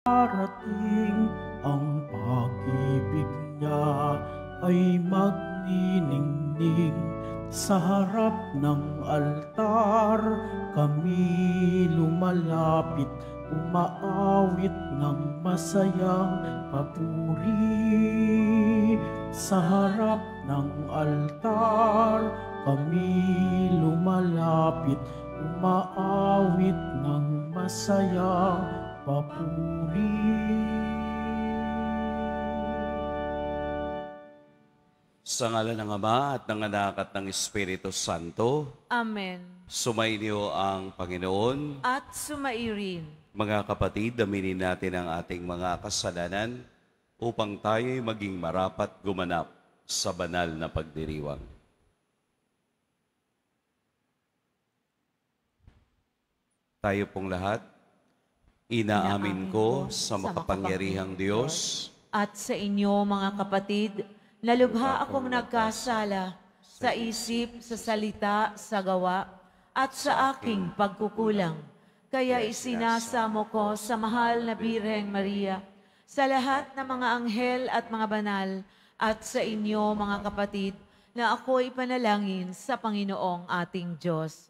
Parating ang pag-ibig niya ay magniningning sa harap ng altar kami lumalapit umaawit ng masayang papuri sa harap ng altar kami lumalapit umaawit ng masayang mapuri. Sa ngala ng Ama at ng Anak at ng Espiritu Santo. Amen. Sumainyo ang Panginoon. At sumairin. Mga kapatid, daminin natin ang ating mga kasalanan upang tayo'y maging marapat gumanap sa banal na pagdiriwang. tayo pong lahat Inaamin ko sa makapangyarihang Diyos at sa inyo mga kapatid, nalubha akong nagkasala sa isip, sa salita, sa gawa at sa aking pagkukulang. Kaya isinasamo ko sa mahal na Birheng Maria, sa lahat ng mga anghel at mga banal, at sa inyo mga kapatid, na ako'y panalangin sa Panginoong ating Diyos.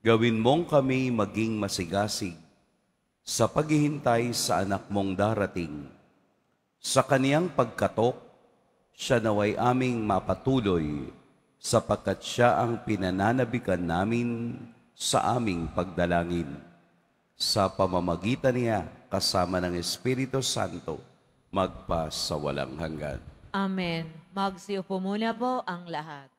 Gawin mong kami maging masigasig sa paghihintay sa anak mong darating. Sa kaniyang pagkatok, siya naway aming mapatuloy sapagkat siya ang pinananabikan namin sa aming pagdalangin. Sa pamamagitan niya kasama ng Espiritu Santo, magpa sa walang hanggan. Amen. Magsiupo muna po ang lahat.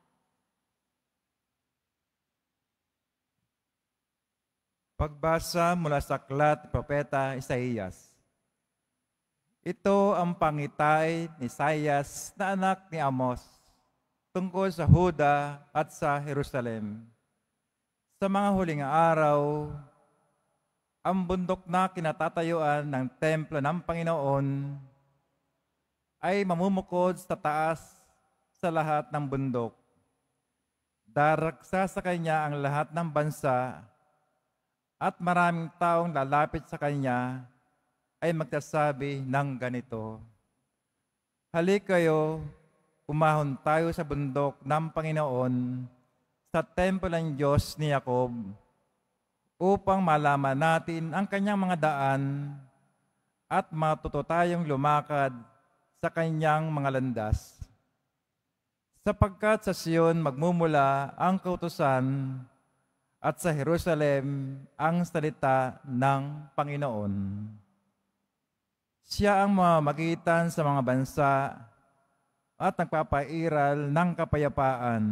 Pagbasa mula sa aklat ni Propeta Isaías. Ito ang pangitay ni Isaias na anak ni Amos tungkol sa Huda at sa Jerusalem. Sa mga huling araw, ang bundok na kinatatayuan ng templo ng Panginoon ay mamumukod sa taas sa lahat ng bundok. Daragsa sa kanya ang lahat ng bansa at maraming taong lalapit sa Kanya ay magsasabi ng ganito, Halik kayo, umahon tayo sa bundok ng Panginoon sa templo ng Diyos ni Jacob upang malaman natin ang kanyang mga daan at matuto tayong lumakad sa kanyang mga landas. Sapagkat sa Sion magmumula ang kautosan at sa Jerusalem ang salita ng Panginoon. Siya ang mamagitan sa mga bansa at nagpapairal ng kapayapaan.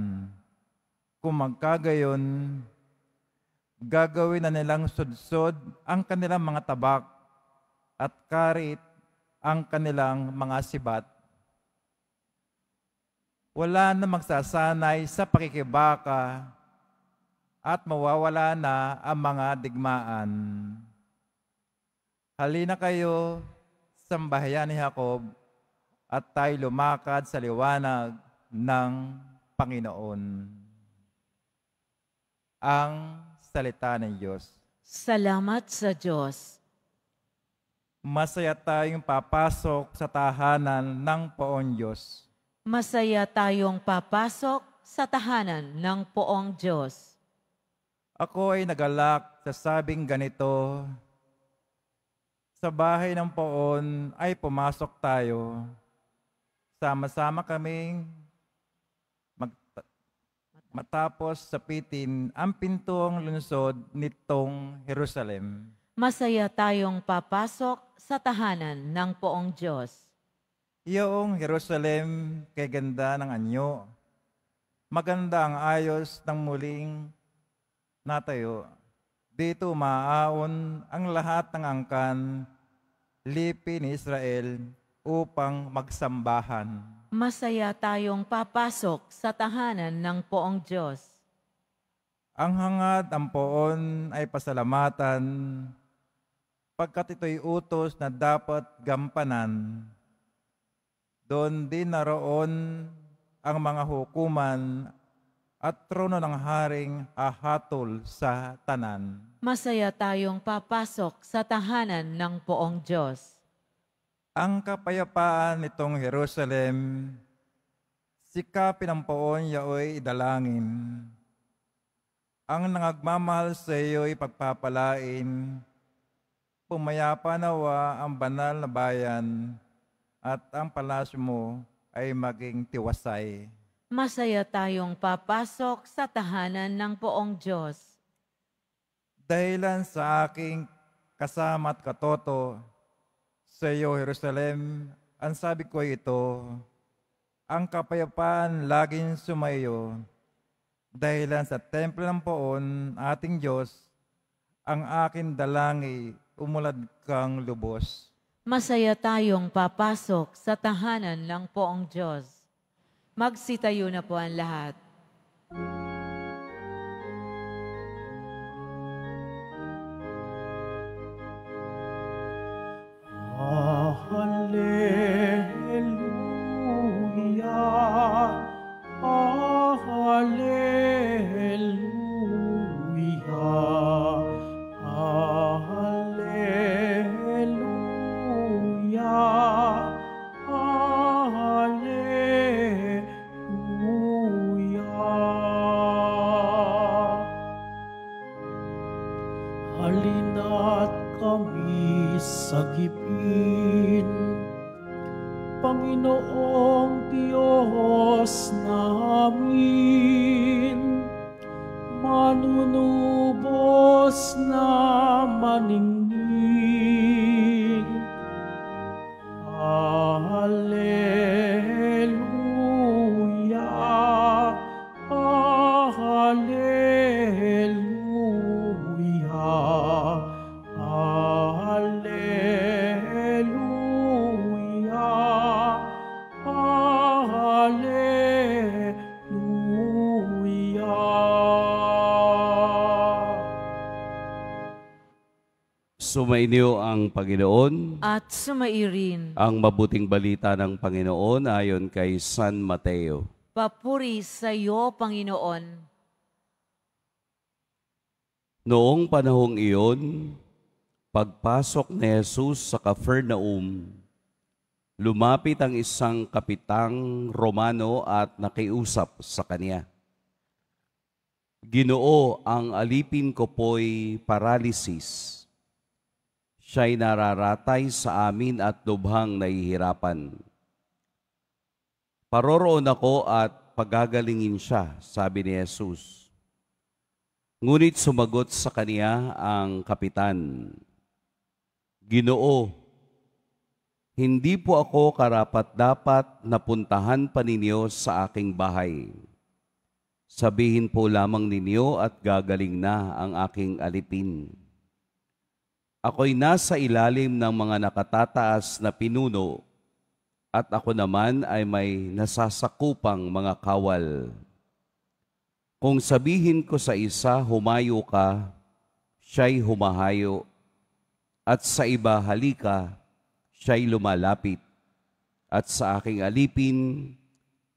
Kung magkagayon, gagawin na nilang sudsod ang kanilang mga tabak at karit ang kanilang mga sibat. Wala na magsasanay sa pakikibaka at mawawala na ang mga digmaan. Halina kayo sa bahayan ni Jacob at tayo lumakad sa liwanag ng Panginoon. Ang salita ng Diyos. Salamat sa Diyos. Masaya tayong papasok sa tahanan ng poong Diyos. Masaya tayong papasok sa tahanan ng poong Diyos. Ako ay nagalak sa sabing ganito, sa bahay ng poon ay pumasok tayo. Sama-sama kaming magta- matapos sapitin ang pintuang lunsod nitong Jerusalem. Masaya tayong papasok sa tahanan ng poong Diyos. Iyong Jerusalem kay ganda ng anyo. Maganda ang ayos ng muling natayo. Dito maaon ang lahat ng angkan, lipi ni Israel upang magsambahan. Masaya tayong papasok sa tahanan ng poong Diyos. Ang hangad ang poon ay pasalamatan, pagkat ito'y utos na dapat gampanan. Doon din naroon ang mga hukuman at trono ng haring ahatol sa tanan. Masaya tayong papasok sa tahanan ng poong Diyos. Ang kapayapaan nitong Jerusalem, sikapin ang poon yaoy idalangin. Ang nangagmamahal sa iyo'y pagpapalain, pumayapa nawa ang banal na bayan at ang palasyo mo ay maging tiwasay masaya tayong papasok sa tahanan ng poong Diyos. Dahilan sa aking kasama at katoto sa iyo, Jerusalem, ang sabi ko ito, ang kapayapaan laging sumayo, dahilan sa templo ng poon, ating Diyos, ang akin dalangi, umulad kang lubos. Masaya tayong papasok sa tahanan ng poong Diyos. Magsitayo na po ang lahat. Ah, hallelujah. Sumainyo ang Panginoon at sumairin ang mabuting balita ng Panginoon ayon kay San Mateo. Papuri sa iyo, Panginoon. Noong panahong iyon, pagpasok ni Jesus sa Capernaum, lumapit ang isang kapitang Romano at nakiusap sa kanya. Ginoo, ang alipin ko po'y Paralysis. Siya'y nararatay sa amin at lubhang nahihirapan. Paroroon ako at pagagalingin siya, sabi ni Jesus. Ngunit sumagot sa kaniya ang kapitan, Ginoo, hindi po ako karapat-dapat napuntahan pa ninyo sa aking bahay. Sabihin po lamang ninyo at gagaling na ang aking alipin. Ako'y nasa ilalim ng mga nakatataas na pinuno at ako naman ay may nasasakupang mga kawal. Kung sabihin ko sa isa, humayo ka, siya'y humahayo, at sa iba, halika, siya'y lumalapit. At sa aking alipin,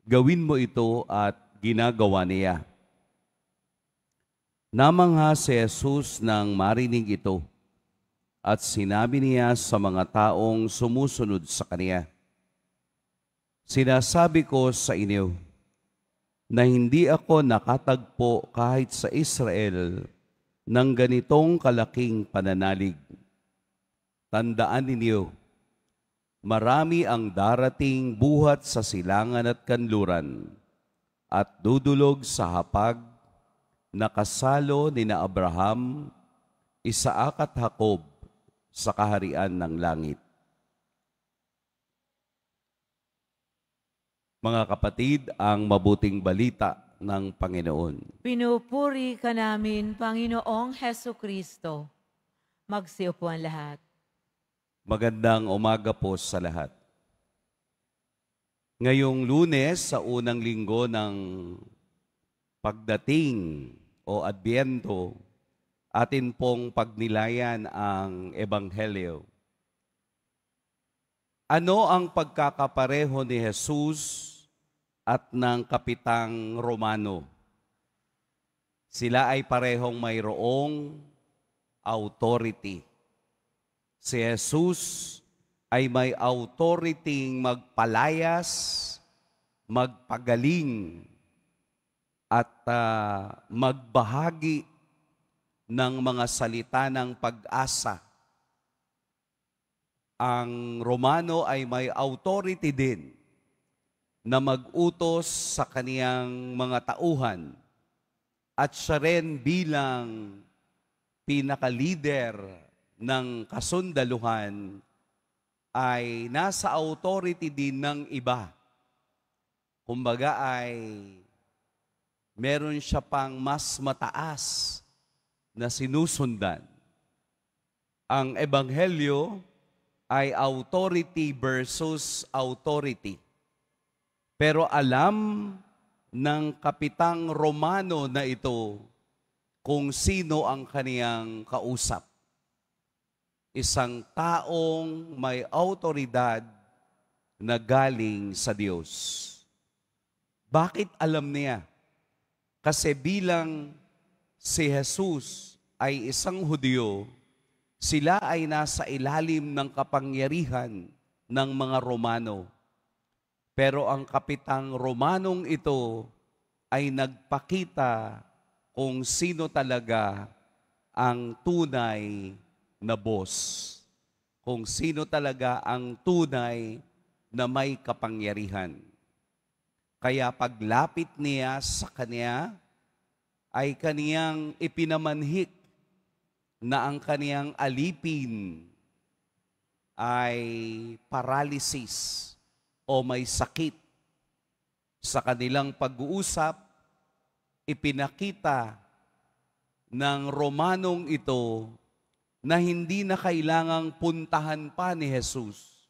gawin mo ito at ginagawa niya. Namangha si Jesus nang marinig ito at sinabi niya sa mga taong sumusunod sa kaniya, Sinasabi ko sa inyo na hindi ako nakatagpo kahit sa Israel ng ganitong kalaking pananalig. Tandaan ninyo, marami ang darating buhat sa silangan at kanluran at dudulog sa hapag na kasalo ni na Abraham, Isaac at Jacob sa kaharian ng langit. Mga kapatid, ang mabuting balita ng Panginoon. Pinupuri ka namin, Panginoong Heso Kristo. Magsiupuan lahat. Magandang umaga po sa lahat. Ngayong lunes, sa unang linggo ng pagdating o adbyento atin pong pagnilayan ang Ebanghelyo. Ano ang pagkakapareho ni Jesus at ng Kapitang Romano? Sila ay parehong mayroong authority. Si Jesus ay may authority magpalayas, magpagaling, at uh, magbahagi ng mga salita ng pag-asa. Ang Romano ay may authority din na mag-utos sa kaniyang mga tauhan at siya rin bilang pinaka-leader ng kasundaluhan ay nasa authority din ng iba. Kumbaga ay meron siya pang mas mataas na sinusundan. Ang ebanghelyo ay authority versus authority. Pero alam ng kapitang Romano na ito kung sino ang kaniyang kausap. Isang taong may autoridad na galing sa Diyos. Bakit alam niya? Kasi bilang Si Jesus ay isang Hudyo, sila ay nasa ilalim ng kapangyarihan ng mga Romano. Pero ang kapitang Romanong ito ay nagpakita kung sino talaga ang tunay na boss. Kung sino talaga ang tunay na may kapangyarihan. Kaya paglapit niya sa kanya, ay kaniyang ipinamanhik na ang kaniyang alipin ay paralysis o may sakit. Sa kanilang pag-uusap, ipinakita ng Romanong ito na hindi na kailangang puntahan pa ni Jesus.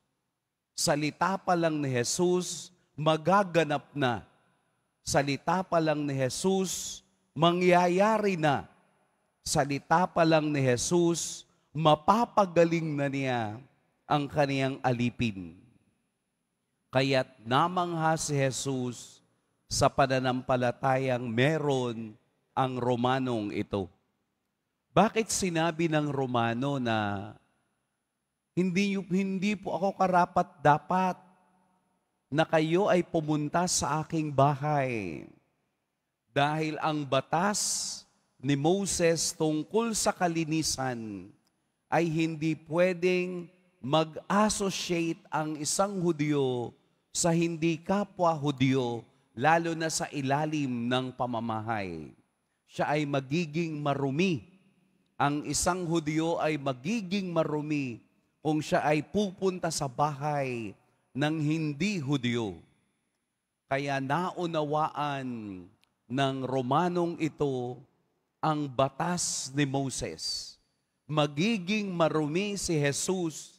Salita pa lang ni Jesus, magaganap na. Salita pa lang ni Jesus, mangyayari na. Salita pa lang ni Jesus, mapapagaling na niya ang kaniyang alipin. Kaya't namangha si Jesus sa pananampalatayang meron ang Romanong ito. Bakit sinabi ng Romano na hindi, hindi po ako karapat dapat na kayo ay pumunta sa aking bahay? Dahil ang batas ni Moses tungkol sa kalinisan ay hindi pwedeng mag-associate ang isang Hudyo sa hindi kapwa Hudyo, lalo na sa ilalim ng pamamahay. Siya ay magiging marumi. Ang isang Hudyo ay magiging marumi kung siya ay pupunta sa bahay ng hindi Hudyo. Kaya naunawaan ng Romanong ito ang batas ni Moses. Magiging marumi si Jesus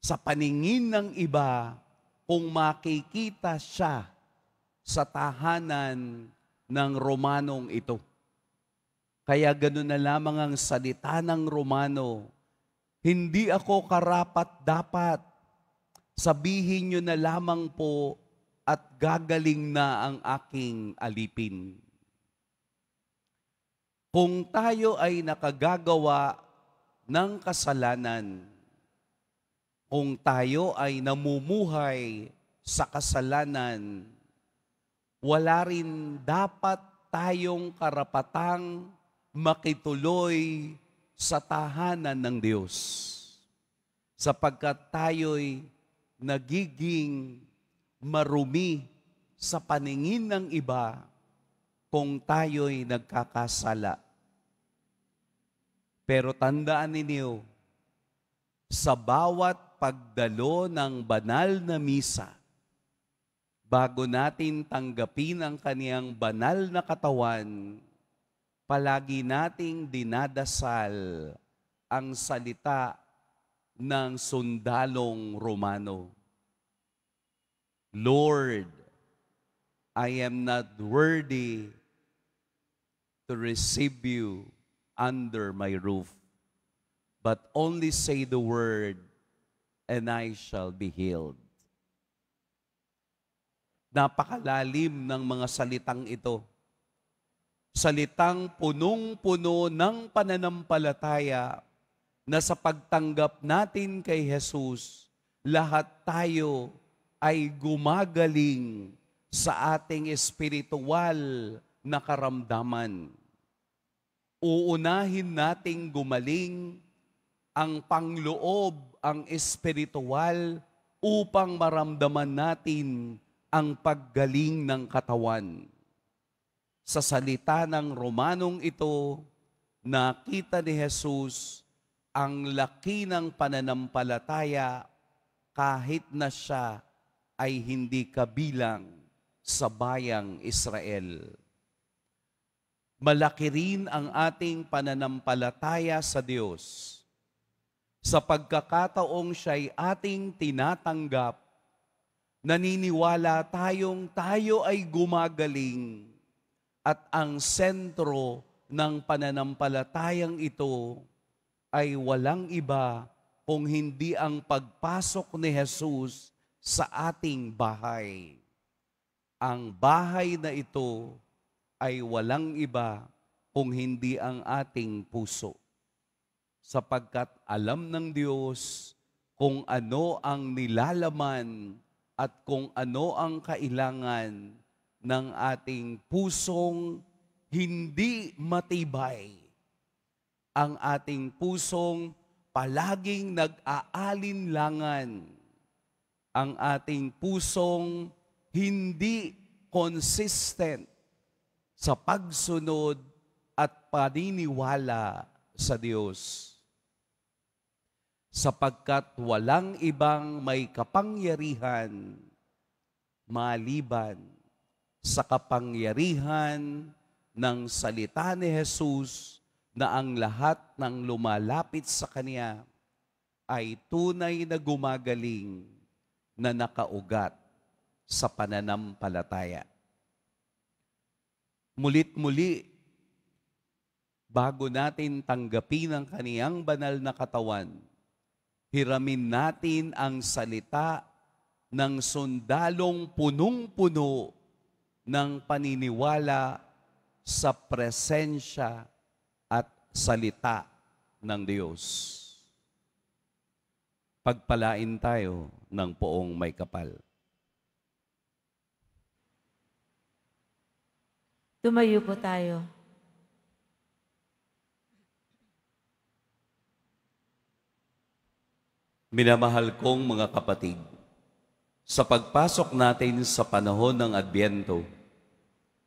sa paningin ng iba kung makikita siya sa tahanan ng Romanong ito. Kaya ganoon na lamang ang salita ng Romano, hindi ako karapat dapat. Sabihin nyo na lamang po at gagaling na ang aking alipin. Kung tayo ay nakagagawa ng kasalanan, kung tayo ay namumuhay sa kasalanan, wala rin dapat tayong karapatang makituloy sa tahanan ng Diyos. Sapagkat tayo'y nagiging marumi sa paningin ng iba kung tayo'y nagkakasala. Pero tandaan ninyo, sa bawat pagdalo ng banal na misa, bago natin tanggapin ang kaniyang banal na katawan, palagi nating dinadasal ang salita ng sundalong Romano Lord, I am not worthy to receive you under my roof, but only say the word, and I shall be healed. Napakalalim ng mga salitang ito. Salitang punong-puno ng pananampalataya na sa pagtanggap natin kay Jesus, lahat tayo ay gumagaling sa ating espiritual na karamdaman. Uunahin nating gumaling ang pangloob, ang espiritual, upang maramdaman natin ang paggaling ng katawan. Sa salita ng Romanong ito, nakita ni Jesus ang laki ng pananampalataya kahit na siya ay hindi kabilang sa bayang Israel. Malaki rin ang ating pananampalataya sa Diyos sa pagkakataong siya'y ating tinatanggap, naniniwala tayong tayo ay gumagaling at ang sentro ng pananampalatayang ito ay walang iba kung hindi ang pagpasok ni Jesus sa ating bahay. Ang bahay na ito ay walang iba kung hindi ang ating puso. Sapagkat alam ng Diyos kung ano ang nilalaman at kung ano ang kailangan ng ating pusong hindi matibay. Ang ating pusong palaging nag-aalinlangan ang ating pusong hindi consistent sa pagsunod at paniniwala sa Diyos. Sapagkat walang ibang may kapangyarihan maliban sa kapangyarihan ng salita ni Jesus na ang lahat ng lumalapit sa Kanya ay tunay na gumagaling na nakaugat sa pananampalataya. Mulit-muli, bago natin tanggapin ang kaniyang banal na katawan, hiramin natin ang salita ng sundalong punong-puno ng paniniwala sa presensya at salita ng Diyos pagpalain tayo ng poong may kapal. Tumayo po tayo. Minamahal kong mga kapatid, sa pagpasok natin sa panahon ng Adbyento,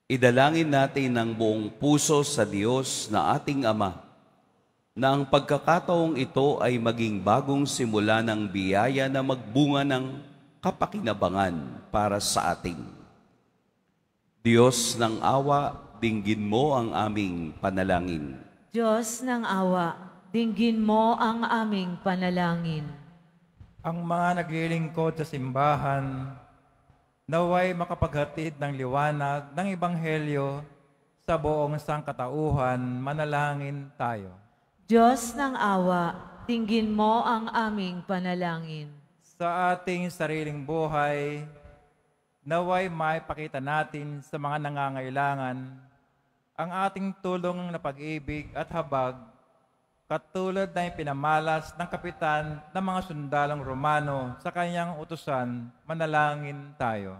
idalangin natin ng buong puso sa Diyos na ating Ama na ang pagkakataong ito ay maging bagong simula ng biyaya na magbunga ng kapakinabangan para sa atin. Diyos ng awa, dinggin mo ang aming panalangin. Diyos ng awa, dinggin mo ang aming panalangin. Ang mga naglilingkod sa simbahan, naway makapaghatid ng liwanag ng Ebanghelyo sa buong sangkatauhan, manalangin tayo. Diyos ng awa, tingin mo ang aming panalangin. Sa ating sariling buhay, naway maipakita natin sa mga nangangailangan ang ating tulong na pag-ibig at habag katulad na ipinamalas ng kapitan ng mga sundalong Romano sa kanyang utusan, manalangin tayo.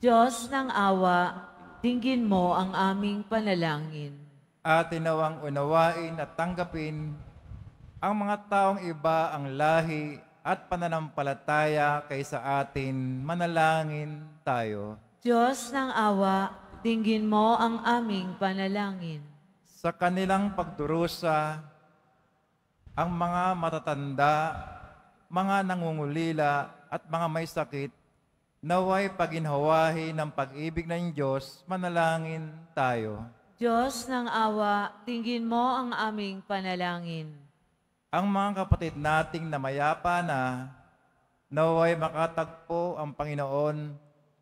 Diyos ng awa, tingin mo ang aming panalangin at tinawang unawain at tanggapin ang mga taong iba ang lahi at pananampalataya kaysa atin, manalangin tayo. Diyos ng awa, dinggin mo ang aming panalangin. Sa kanilang pagdurusa, ang mga matatanda, mga nangungulila at mga may sakit, naway paginhawahi ng pag-ibig ng Diyos, manalangin tayo. Diyos ng awa, tingin mo ang aming panalangin. Ang mga kapatid nating na mayapa na naway makatagpo ang Panginoon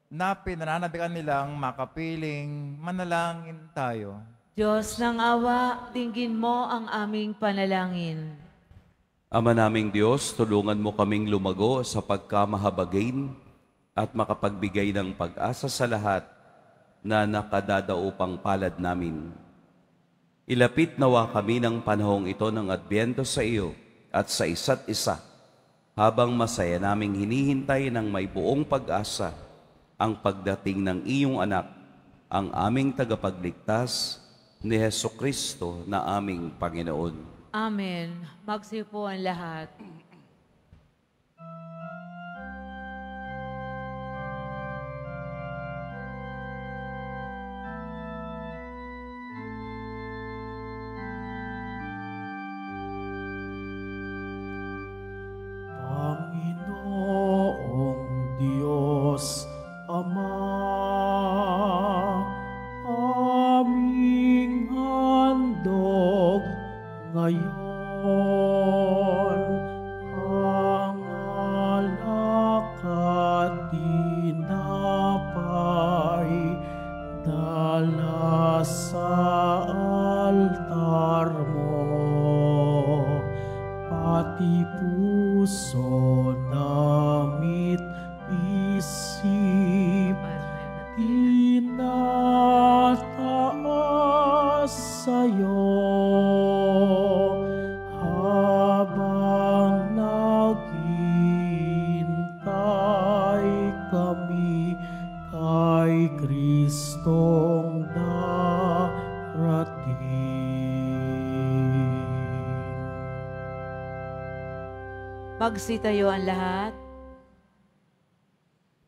na pinananabikan nilang makapiling manalangin tayo. Diyos ng awa, tingin mo ang aming panalangin. Ama naming Diyos, tulungan mo kaming lumago sa pagkamahabagin at makapagbigay ng pag-asa sa lahat na nakadadaupang palad namin. Ilapit nawa kami ng panahong ito ng Adbyento sa iyo at sa isa't isa, habang masaya naming hinihintay ng may buong pag-asa ang pagdating ng iyong anak, ang aming tagapagligtas ni Heso Kristo na aming Panginoon. Amen. Magsipo ang lahat. atin. Magsitayo ang lahat.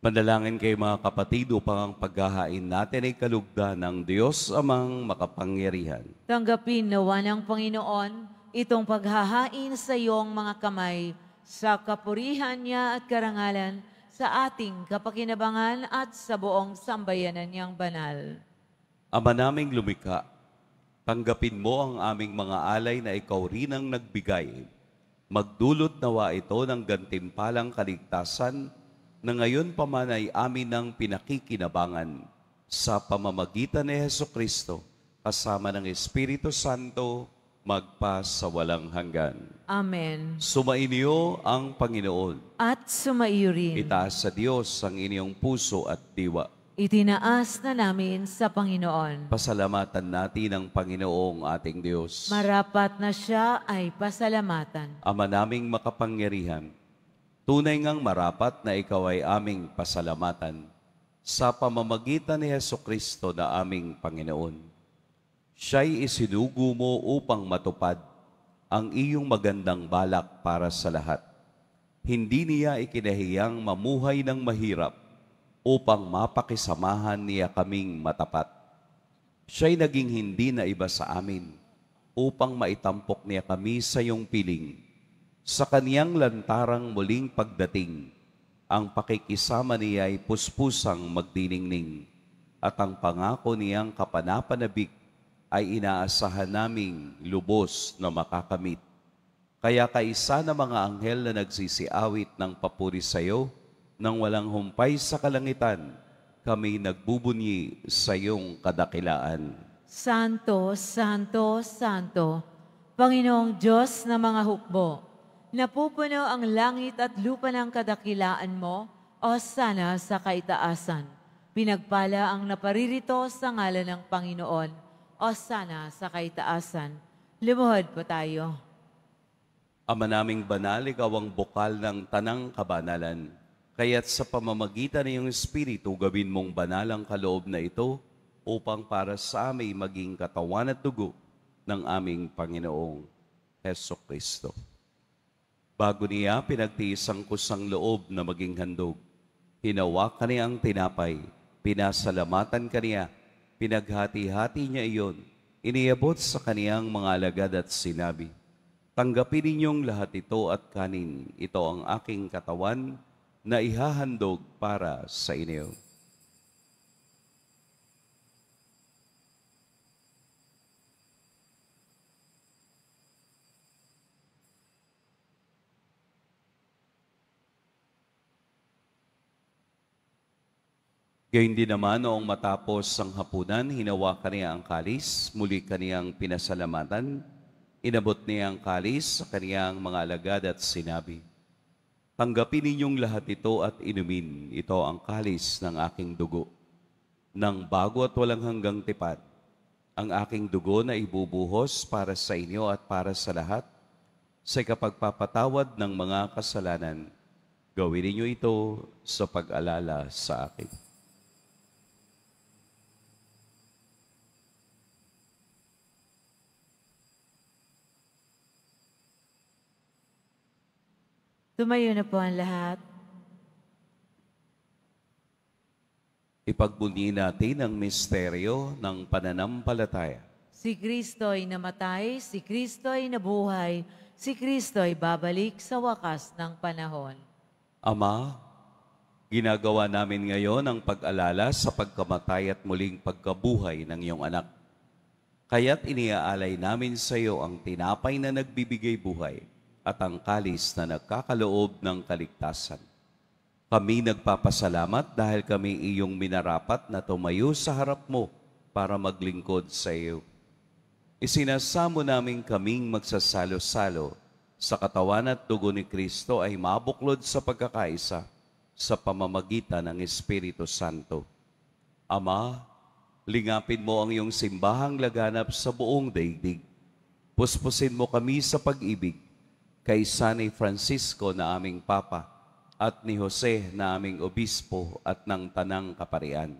Manalangin kayo mga kapatid upang ang paghahain natin ay kalugda ng Diyos amang makapangyarihan. Tanggapin nawa ng Panginoon itong paghahain sa iyong mga kamay sa kapurihan niya at karangalan sa ating kapakinabangan at sa buong sambayanan niyang banal. Ama naming lumika, Tanggapin mo ang aming mga alay na ikaw rin ang nagbigay. Magdulot nawa ito ng gantimpalang kaligtasan na ngayon pa man ay amin ang pinakikinabangan sa pamamagitan ni Heso Kristo kasama ng Espiritu Santo magpa sa walang hanggan. Amen. Sumainyo ang Panginoon. At sumaiyo rin. Itaas sa Diyos ang inyong puso at diwa. Itinaas na namin sa Panginoon. Pasalamatan natin ang Panginoong ating Diyos. Marapat na siya ay pasalamatan. Ama naming makapangyarihan, tunay ngang marapat na ikaw ay aming pasalamatan sa pamamagitan ni Yeso Kristo na aming Panginoon. Siya'y isinugo mo upang matupad ang iyong magandang balak para sa lahat. Hindi niya ikinahiyang mamuhay ng mahirap upang mapakisamahan niya kaming matapat. Siya'y naging hindi na iba sa amin upang maitampok niya kami sa iyong piling. Sa kaniyang lantarang muling pagdating, ang pakikisama niya ay puspusang magdiningning at ang pangako niyang kapanapanabik ay inaasahan naming lubos na makakamit. Kaya kaisa ng mga anghel na nagsisiawit ng papuri sa iyo, nang walang humpay sa kalangitan, kami nagbubunyi sa iyong kadakilaan. Santo, Santo, Santo, Panginoong Diyos na mga hukbo, napupuno ang langit at lupa ng kadakilaan mo, o sana sa kaitaasan. Pinagpala ang naparirito sa ngalan ng Panginoon, o sana sa kaitaasan. Lumuhod po tayo. Ama naming banal, ikaw ang bukal ng tanang kabanalan Kaya't sa pamamagitan ng iyong Espiritu, gawin mong banalang kaloob na ito upang para sa amin maging katawan at dugo ng aming Panginoong Heso Kristo. Bago niya pinagtiis ang kusang loob na maging handog, hinawakan niya ang tinapay, pinasalamatan kaniya, pinaghati-hati niya iyon, iniabot sa kaniyang mga alagad at sinabi, Tanggapin ninyong lahat ito at kanin, ito ang aking katawan, na ihahandog para sa inyo. Gayun din naman noong matapos ang hapunan, hinawakan niya ang kalis, muli kaniyang pinasalamatan, inabot niya ang kalis sa kaniyang mga alagad at sinabi, Tanggapin ninyong lahat ito at inumin. Ito ang kalis ng aking dugo. Nang bago at walang hanggang tipat, ang aking dugo na ibubuhos para sa inyo at para sa lahat sa kapagpapatawad ng mga kasalanan. Gawin niyo ito sa pag-alala sa akin. Tumayo na po ang lahat. Ipagbuli natin ang misteryo ng pananampalataya. Si ay namatay, si ay nabuhay, si ay babalik sa wakas ng panahon. Ama, ginagawa namin ngayon ang pag-alala sa pagkamatay at muling pagkabuhay ng iyong anak. Kaya't iniaalay namin sa iyo ang tinapay na nagbibigay buhay at ang kalis na nagkakaloob ng kaligtasan. Kami nagpapasalamat dahil kami iyong minarapat na tumayo sa harap mo para maglingkod sa iyo. Isinasamo namin kaming magsasalo-salo sa katawan at dugo ni Kristo ay mabuklod sa pagkakaisa sa pamamagitan ng Espiritu Santo. Ama, lingapin mo ang iyong simbahang laganap sa buong daigdig. Puspusin mo kami sa pag-ibig kay San Francisco na aming Papa at ni Jose na aming Obispo at ng Tanang Kaparian.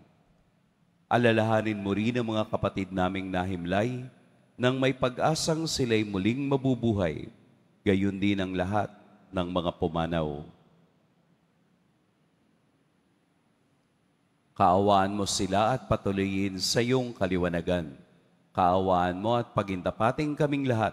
Alalahanin mo rin ang mga kapatid naming nahimlay nang may pag-asang sila'y muling mabubuhay, gayon din ang lahat ng mga pumanaw. Kaawaan mo sila at patuloyin sa iyong kaliwanagan. Kaawaan mo at pagintapating kaming lahat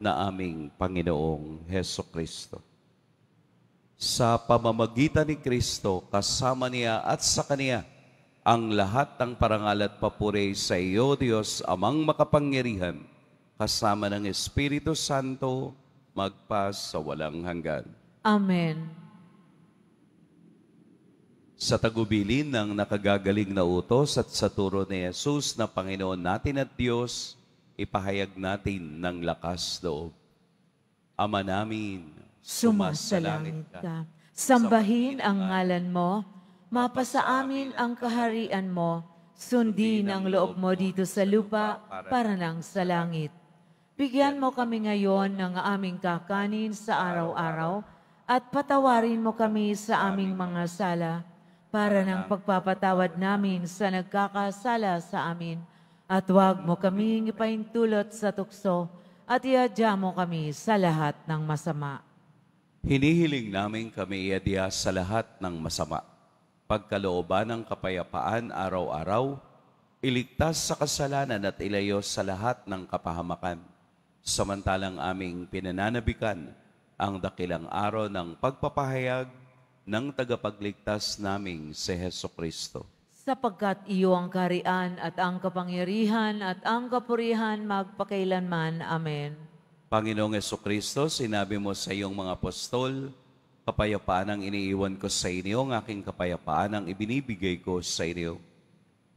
na aming Panginoong Heso Kristo. Sa pamamagitan ni Kristo, kasama niya at sa Kaniya, ang lahat ng parangal at papuri sa iyo, Diyos, amang makapangyarihan, kasama ng Espiritu Santo, magpas sa walang hanggan. Amen. Sa tagubilin ng nakagagaling na utos at sa turo ni Yesus na Panginoon natin at Diyos, ipahayag natin ng lakas loob. Ama namin, sumasalangit ka. Sambahin ang ngalan mo, mapasa amin ang kaharian mo, sundin ang loob mo dito sa lupa para nang sa langit. Bigyan mo kami ngayon ng aming kakanin sa araw-araw at patawarin mo kami sa aming mga sala para ng pagpapatawad namin sa nagkakasala sa amin at huwag mo kaming ipaintulot sa tukso at iadya mo kami sa lahat ng masama. Hinihiling namin kami iadya sa lahat ng masama. Pagkalooban ng kapayapaan araw-araw, iligtas sa kasalanan at ilayo sa lahat ng kapahamakan. Samantalang aming pinananabikan ang dakilang araw ng pagpapahayag ng tagapagligtas naming si Heso Kristo sapagkat iyo ang karian at ang kapangyarihan at ang kapurihan magpakailanman. Amen. Panginoong Kristo, sinabi mo sa iyong mga apostol, kapayapaan ang iniiwan ko sa inyo, ang aking kapayapaan ang ibinibigay ko sa inyo.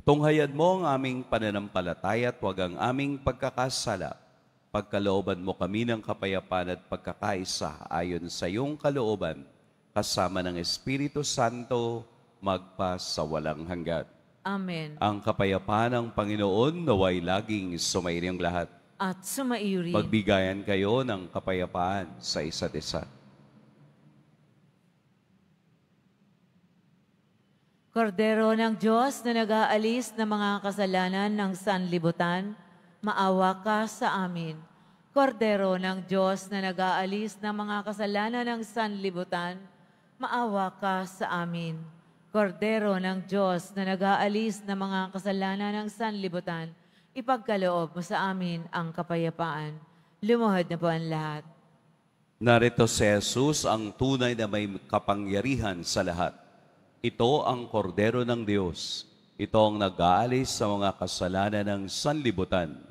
Tunghayan mo ang aming pananampalataya at huwag ang aming pagkakasala. Pagkalooban mo kami ng kapayapaan at pagkakaisa ayon sa iyong kalooban, kasama ng Espiritu Santo, magpa sa walang hanggat. Amen. Ang kapayapaan ng Panginoon naway laging sumairiyong lahat. At sumairi. Magbigayan kayo ng kapayapaan sa isa't isa. Kordero ng Diyos na nag-aalis ng mga kasalanan ng sanlibutan, maawa ka sa amin. Kordero ng Diyos na nag-aalis ng mga kasalanan ng sanlibutan, maawa ka sa amin. Kordero ng Diyos na nag-aalis ng mga kasalanan ng sanlibutan, ipagkaloob mo sa amin ang kapayapaan. Lumuhod na po ang lahat. Narito si Jesus ang tunay na may kapangyarihan sa lahat. Ito ang kordero ng Diyos. Ito ang nag-aalis sa mga kasalanan ng sanlibutan.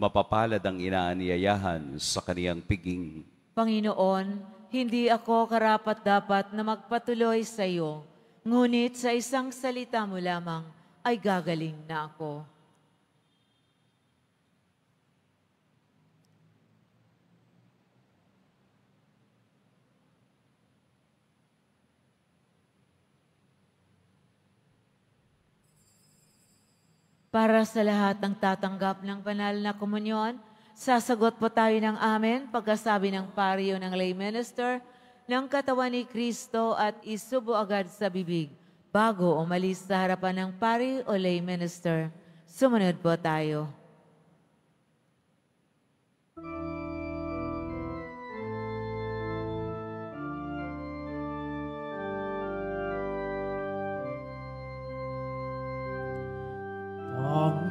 Mapapalad ang inaaniyayahan sa kaniyang piging. Panginoon, hindi ako karapat-dapat na magpatuloy sa iyo. Ngunit sa isang salita mo lamang ay gagaling na ako. Para sa lahat ng tatanggap ng banal na komunyon, sasagot po tayo ng amen pagkasabi ng pariyo ng lay minister, ng katawan ni Kristo at isubo agad sa bibig bago umalis sa harapan ng pari o lay minister. Sumunod po tayo. Amen.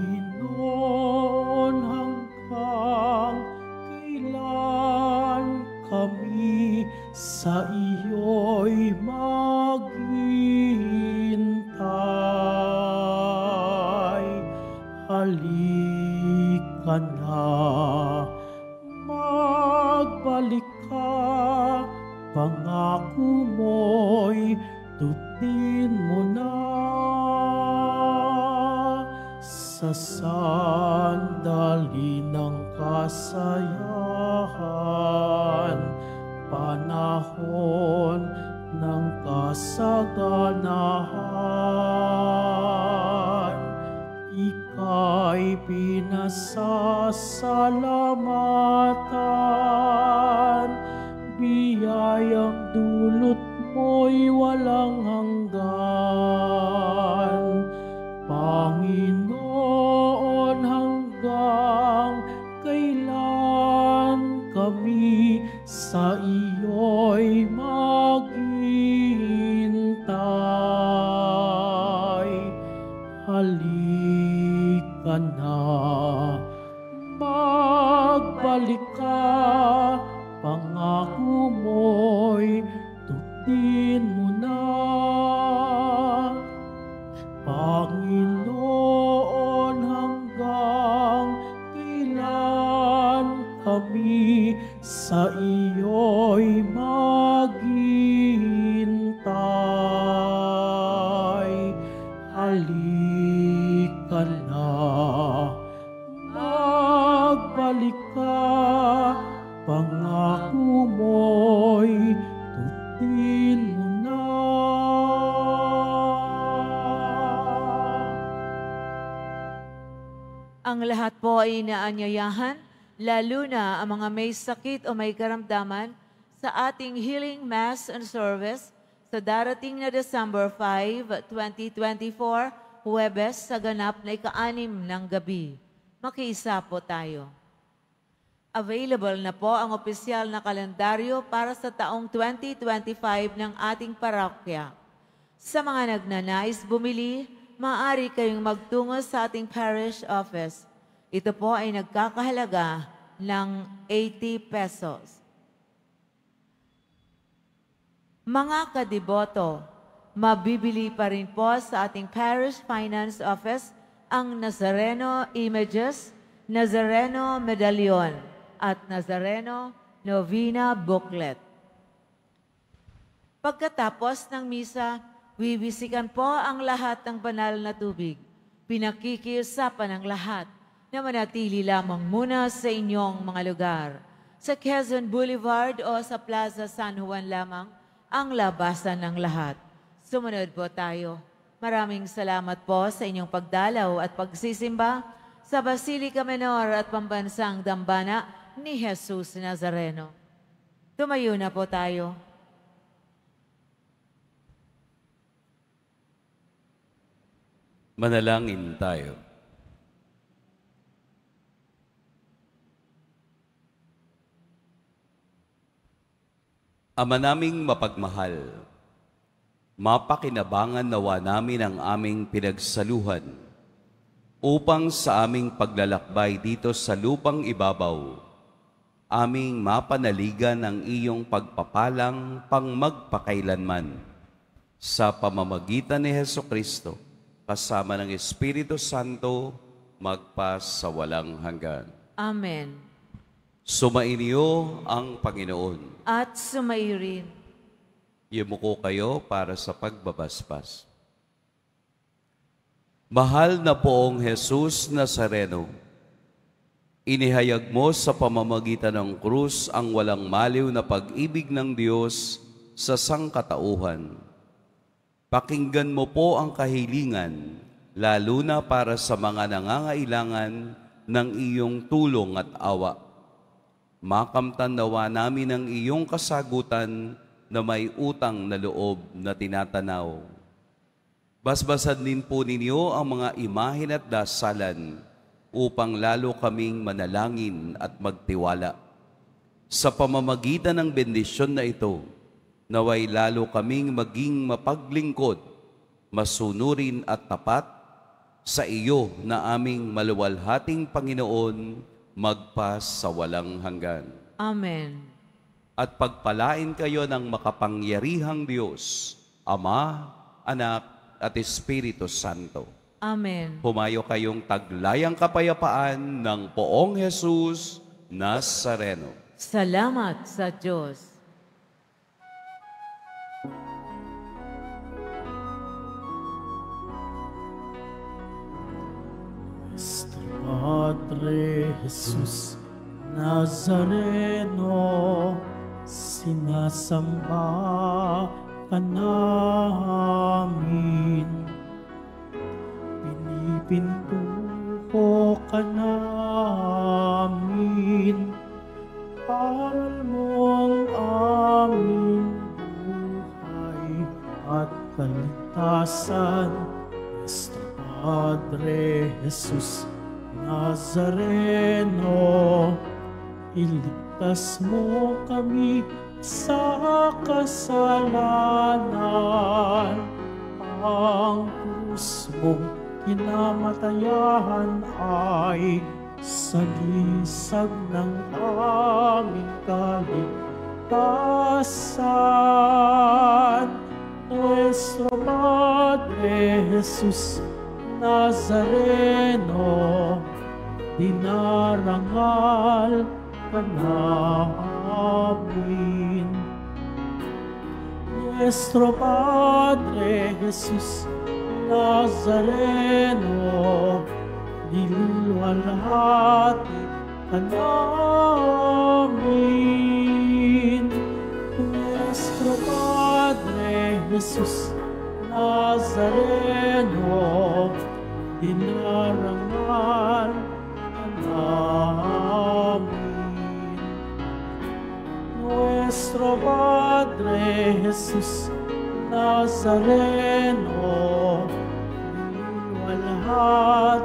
Bumalik pangako mo'y tutin mo na. Sa sandali ng kasayahan, panahon ng kasaganahan. Ika'y pinasasalamatan 我已忘 sa iyo'y maghintay. Halika na, magbalik ka, pangako mo'y tutin mo na. Ang lahat po ay inaanyayahan lalo na ang mga may sakit o may karamdaman sa ating Healing Mass and Service sa darating na December 5, 2024, Huwebes sa ganap na ikaanim ng gabi. Makiisa po tayo. Available na po ang opisyal na kalendaryo para sa taong 2025 ng ating parokya. Sa mga nagnanais bumili, maaari kayong magtungo sa ating parish office ito po ay nagkakahalaga ng 80 pesos. Mga kadiboto, mabibili pa rin po sa ating Parish Finance Office ang Nazareno Images, Nazareno Medallion, at Nazareno Novena Booklet. Pagkatapos ng misa, wiwisikan po ang lahat ng banal na tubig. Pinakikiusapan ang lahat na manatili lamang muna sa inyong mga lugar. Sa Quezon Boulevard o sa Plaza San Juan lamang ang labasan ng lahat. Sumunod po tayo. Maraming salamat po sa inyong pagdalaw at pagsisimba sa Basilica Menor at Pambansang Dambana ni Jesus Nazareno. Tumayo na po tayo. Manalangin tayo. Ama naming mapagmahal, mapakinabangan nawa namin ang aming pinagsaluhan upang sa aming paglalakbay dito sa lupang ibabaw, aming mapanaligan ang iyong pagpapalang pang magpakailanman sa pamamagitan ni Heso Kristo kasama ng Espiritu Santo magpa sa walang hanggan. Amen. Sumainyo ang Panginoon. At sumairin. Yumuko kayo para sa pagbabaspas. Mahal na poong Jesus Nazareno, inihayag mo sa pamamagitan ng krus ang walang maliw na pag-ibig ng Diyos sa sangkatauhan. Pakinggan mo po ang kahilingan, lalo na para sa mga nangangailangan ng iyong tulong at awa makamtan nawa namin ang iyong kasagutan na may utang na loob na tinatanaw. Basbasan din po ninyo ang mga imahin at dasalan upang lalo kaming manalangin at magtiwala. Sa pamamagitan ng bendisyon na ito, naway lalo kaming maging mapaglingkod, masunurin at tapat sa iyo na aming maluwalhating Panginoon, magpas sa walang hanggan. Amen. At pagpalain kayo ng makapangyarihang Diyos, Ama, Anak, at Espiritu Santo. Amen. Humayo kayong taglayang kapayapaan ng poong Jesus Nazareno. Salamat sa Diyos. Jesus Nazareno, sinasamba ka namin. Pinipintuko ka namin, aral mo ang aming buhay at kaligtasan. Nuestro Padre Jesus Nazareno, iligtas mo kami sa kasalanan. Ang krus mong kinamatayahan ay sagisag ng aming kaligtasan. Nuestro Padre Jesus Nazareno, dinarangal ka namin. Nuestro Padre Jesus Nazareno, diluwalhati ka namin. Nuestro Padre Jesus Nazareno, dinarangal amin. Nuestro Padre Jesús Nazareno, al lahat